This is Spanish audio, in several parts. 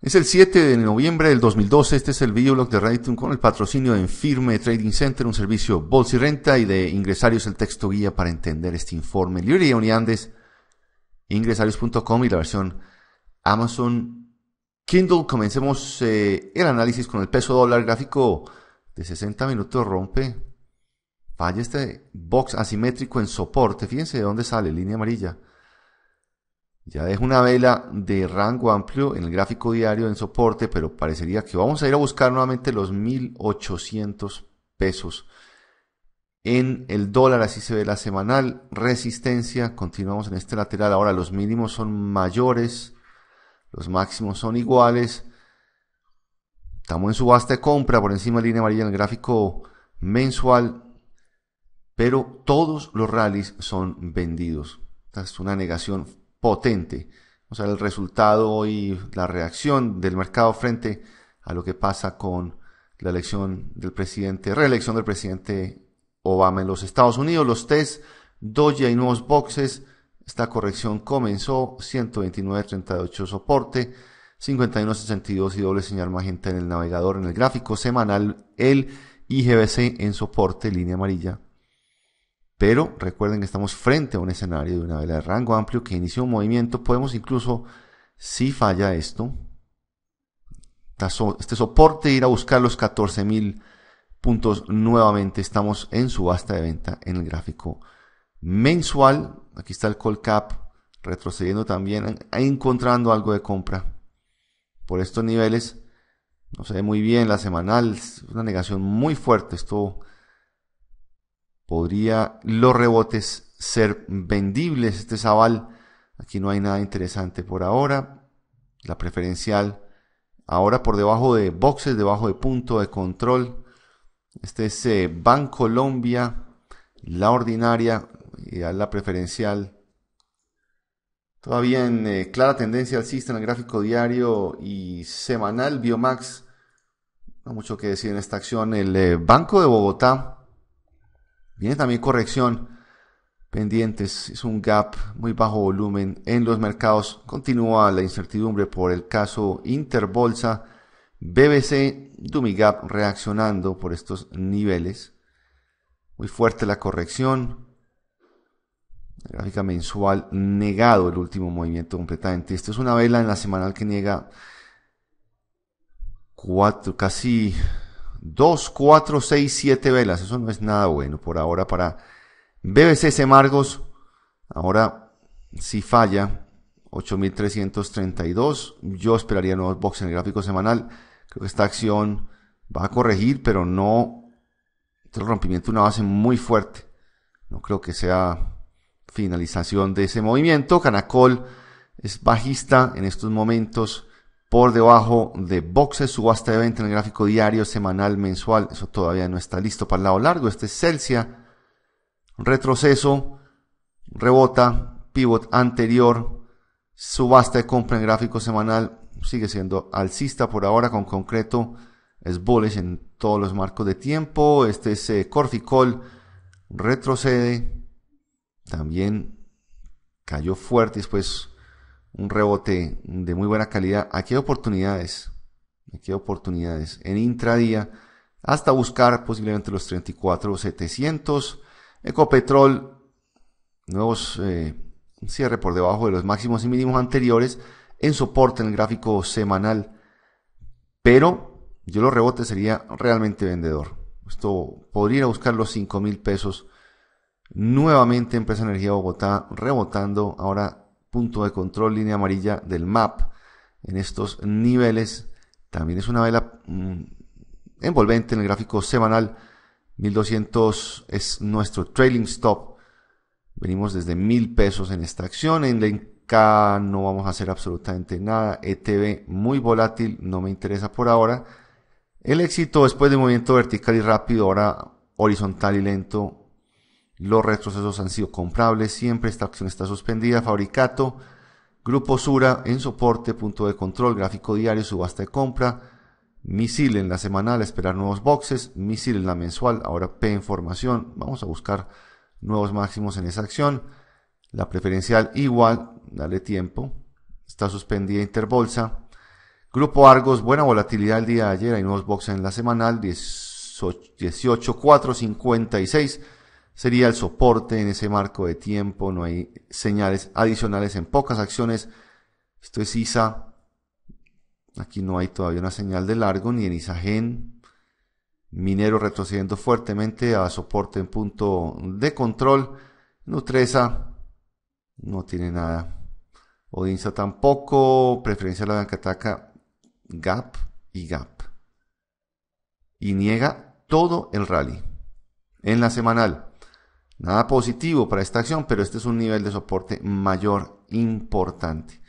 Es el 7 de noviembre del 2012. Este es el blog de Reddit con el patrocinio de Firme Trading Center, un servicio Bolsa y Renta y de Ingresarios, el texto guía para entender este informe. Librería Uniandes, ingresarios.com y la versión Amazon Kindle. Comencemos eh, el análisis con el peso dólar gráfico de 60 minutos. Rompe, falla este box asimétrico en soporte. Fíjense de dónde sale, línea amarilla. Ya dejo una vela de rango amplio en el gráfico diario en soporte, pero parecería que vamos a ir a buscar nuevamente los 1800 pesos. En el dólar así se ve la semanal, resistencia, continuamos en este lateral. Ahora los mínimos son mayores, los máximos son iguales. Estamos en subasta de compra por encima de línea amarilla en el gráfico mensual, pero todos los rallies son vendidos. Esta es una negación potente. O sea, el resultado y la reacción del mercado frente a lo que pasa con la elección del presidente, reelección del presidente Obama en los Estados Unidos, los test, Doge y nuevos boxes. Esta corrección comenzó 129.38 soporte, 51.62 y doble señal magenta en el navegador. En el gráfico semanal, el IGBC en soporte, línea amarilla, pero recuerden que estamos frente a un escenario de una vela de rango amplio que inició un movimiento. Podemos incluso, si falla esto, este soporte ir a buscar los 14.000 puntos nuevamente. Estamos en subasta de venta en el gráfico mensual. Aquí está el call cap retrocediendo también, encontrando algo de compra por estos niveles. No se ve muy bien la semanal, una negación muy fuerte. Esto podría los rebotes ser vendibles. Este Zaval, aquí no hay nada interesante por ahora. La preferencial, ahora por debajo de boxes, debajo de punto de control. Este es eh, banco Colombia la ordinaria, y la preferencial. Todavía en eh, clara tendencia alcista en el gráfico diario y semanal. Biomax, no mucho que decir en esta acción. El eh, Banco de Bogotá Viene también corrección pendientes, es un gap muy bajo volumen en los mercados. Continúa la incertidumbre por el caso Interbolsa, BBC, Dumigap reaccionando por estos niveles. Muy fuerte la corrección. gráfica mensual negado el último movimiento completamente. Esto es una vela en la semanal que niega cuatro, casi 2, 4, 6, 7 velas. Eso no es nada bueno por ahora para BBC margos Ahora, si falla, 8.332. Yo esperaría nuevos box en el gráfico semanal. Creo que esta acción va a corregir, pero no el este rompimiento de una base muy fuerte. No creo que sea finalización de ese movimiento. Canacol es bajista en estos momentos por debajo de boxes, subasta de venta en el gráfico diario, semanal, mensual. Eso todavía no está listo para el lado largo. Este es Celsius Retroceso, rebota, pivot anterior, subasta de compra en gráfico semanal. Sigue siendo alcista por ahora con concreto. Es bullish en todos los marcos de tiempo. Este es eh, Corficol. Retrocede. También cayó fuerte después un rebote de muy buena calidad. Aquí hay oportunidades. Aquí hay oportunidades. En intradía hasta buscar posiblemente los 34,700. Ecopetrol, nuevos eh, cierre por debajo de los máximos y mínimos anteriores en soporte en el gráfico semanal. Pero yo lo rebote sería realmente vendedor. Esto podría ir a buscar los 5 mil pesos. Nuevamente Empresa Energía Bogotá rebotando ahora punto de control, línea amarilla del MAP. En estos niveles también es una vela mm, envolvente en el gráfico semanal. 1200 es nuestro trailing stop. Venimos desde 1000 pesos en esta acción. En Lenca no vamos a hacer absolutamente nada. ETB muy volátil, no me interesa por ahora. El éxito después de movimiento vertical y rápido, ahora horizontal y lento, los retrocesos han sido comprables, siempre esta acción está suspendida. Fabricato, Grupo Sura en soporte, punto de control, gráfico diario, subasta de compra. Misil en la semanal, esperar nuevos boxes. Misil en la mensual, ahora P información. formación. Vamos a buscar nuevos máximos en esa acción. La preferencial igual, dale tiempo. Está suspendida Interbolsa. Grupo Argos, buena volatilidad el día de ayer. Hay nuevos boxes en la semanal, 18.456 sería el soporte en ese marco de tiempo, no hay señales adicionales en pocas acciones. Esto es ISA, aquí no hay todavía una señal de largo, ni en Gen Minero retrocediendo fuertemente a soporte en punto de control. Nutresa no tiene nada. Odinsa tampoco. Preferencia a la banca ataca Gap y Gap. Y niega todo el rally. En la semanal, Nada positivo para esta acción, pero este es un nivel de soporte mayor importante.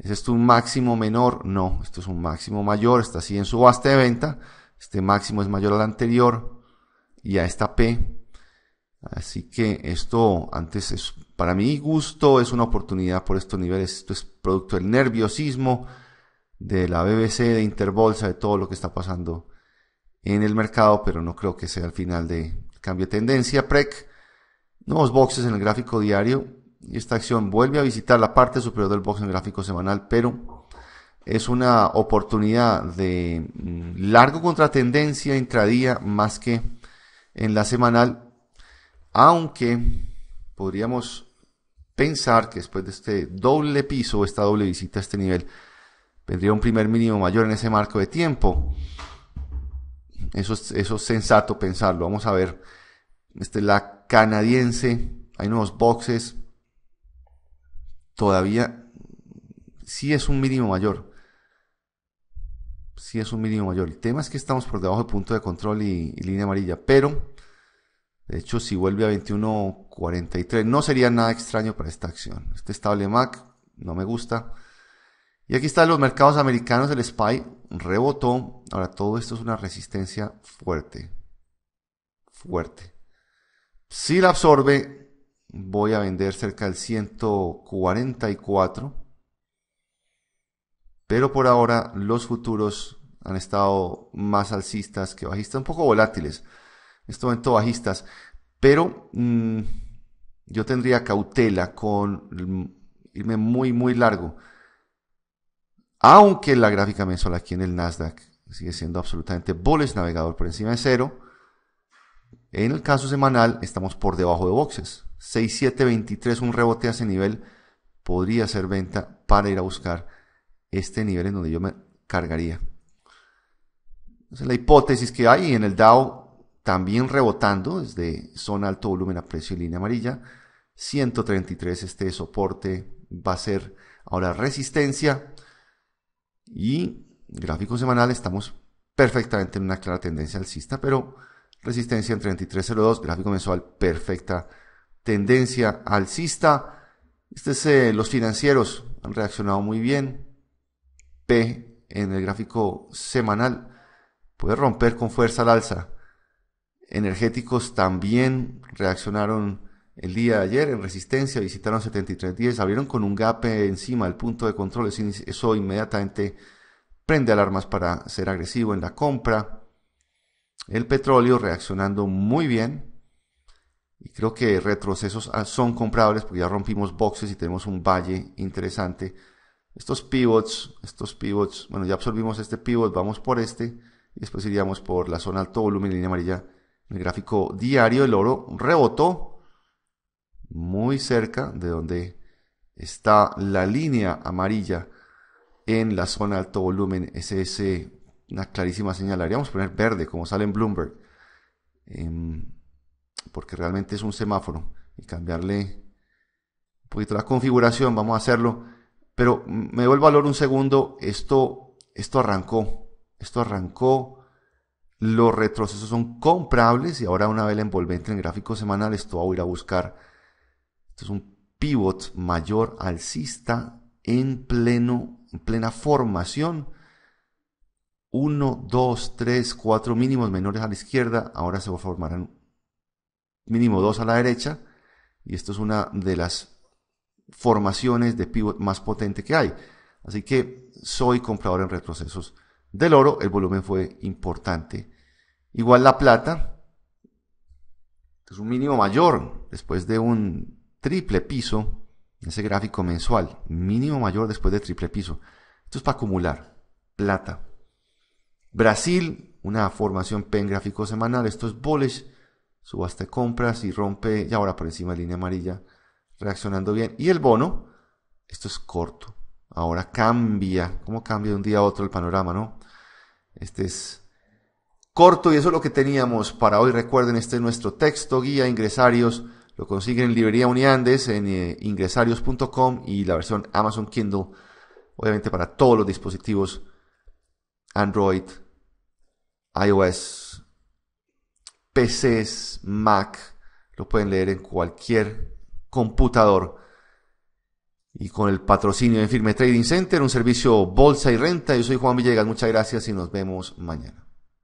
¿es esto un máximo menor? No, esto es un máximo mayor, está así en su subasta de venta. Este máximo es mayor al anterior y a esta P. Así que esto antes es, para mi gusto, es una oportunidad por estos niveles. Esto es producto del nerviosismo de la BBC, de Interbolsa, de todo lo que está pasando en el mercado, pero no creo que sea el final de cambio de tendencia. PREC Nuevos boxes en el gráfico diario. Y Esta acción vuelve a visitar la parte superior del box en el gráfico semanal, pero es una oportunidad de mm, largo contratendencia intradía más que en la semanal, aunque podríamos pensar que después de este doble piso, esta doble visita a este nivel, vendría un primer mínimo mayor en ese marco de tiempo. Eso eso es sensato pensarlo. Vamos a ver esta la canadiense. Hay nuevos boxes. Todavía sí es un mínimo mayor. Sí es un mínimo mayor. El tema es que estamos por debajo de punto de control y, línea amarilla. Pero, de hecho, si vuelve a 21.43, no sería nada extraño para esta acción. Este estable MAC no me gusta. Y aquí están los mercados americanos, el SPY rebotó. Ahora todo esto es una resistencia fuerte. Fuerte. Si la absorbe, voy a vender cerca del 144. Pero por ahora los futuros han estado más alcistas que bajistas, un poco volátiles. En este momento bajistas. Pero mm, yo tendría cautela con irme muy, muy largo. Aunque la gráfica mensual aquí en el Nasdaq sigue siendo absolutamente bullish, navegador por encima de cero en el caso semanal estamos por debajo de boxes. 6.723, un rebote a ese nivel podría ser venta para ir a buscar este nivel en donde yo me cargaría. es la hipótesis que hay en el DAO también rebotando desde zona alto volumen a precio y línea amarilla. 133 este soporte va a ser ahora resistencia y gráfico semanal estamos perfectamente en una clara tendencia alcista, pero Resistencia en 33.02, gráfico mensual perfecta. Tendencia alcista. Este eh, los financieros, han reaccionado muy bien. P en el gráfico semanal puede romper con fuerza al alza. Energéticos también reaccionaron el día de ayer en resistencia, visitaron 73.10, abrieron con un gap encima del punto de control, eso inmediatamente prende alarmas para ser agresivo en la compra el petróleo reaccionando muy bien. Y creo que retrocesos ah, son comprables porque ya rompimos boxes y tenemos un valle interesante. Estos pivots, estos pivots, bueno, ya absorbimos este pivot, vamos por este y después iríamos por la zona alto volumen, línea amarilla. En el gráfico diario el oro rebotó muy cerca de donde está la línea amarilla en la zona alto volumen. Es una clarísima señal. haríamos poner verde, como sale en Bloomberg, em, porque realmente es un semáforo y cambiarle un poquito la configuración. Vamos a hacerlo, pero me doy el valor un segundo. Esto, esto arrancó, esto arrancó. Los retrocesos son comprables y ahora una vez la envolvente en gráfico semanal, esto va a ir a buscar. Esto es un pivot mayor alcista en pleno, en plena formación 1, 2, 3, 4 mínimos menores a la izquierda, ahora se formarán mínimo 2 a la derecha, y esto es una de las formaciones de pivot más potente que hay. Así que soy comprador en retrocesos del oro, el volumen fue importante. Igual la plata, es un mínimo mayor después de un triple piso, ese gráfico mensual, mínimo mayor después de triple piso. Esto es para acumular plata. Brasil, una formación pen gráfico semanal, esto es bullish, subaste compras y rompe, y ahora por encima línea amarilla, reaccionando bien. Y el bono, esto es corto, ahora cambia, ¿cómo cambia de un día a otro el panorama, no? Este es corto y eso es lo que teníamos para hoy. Recuerden, este es nuestro texto guía ingresarios. Lo consiguen en Librería Uniandes, en eh, ingresarios.com y la versión Amazon Kindle, obviamente para todos los dispositivos Android, iOS, PCs, Mac, lo pueden leer en cualquier computador. Y con el patrocinio de Firme Trading Center, un servicio bolsa y renta, yo soy Juan Villegas, muchas gracias y nos vemos mañana.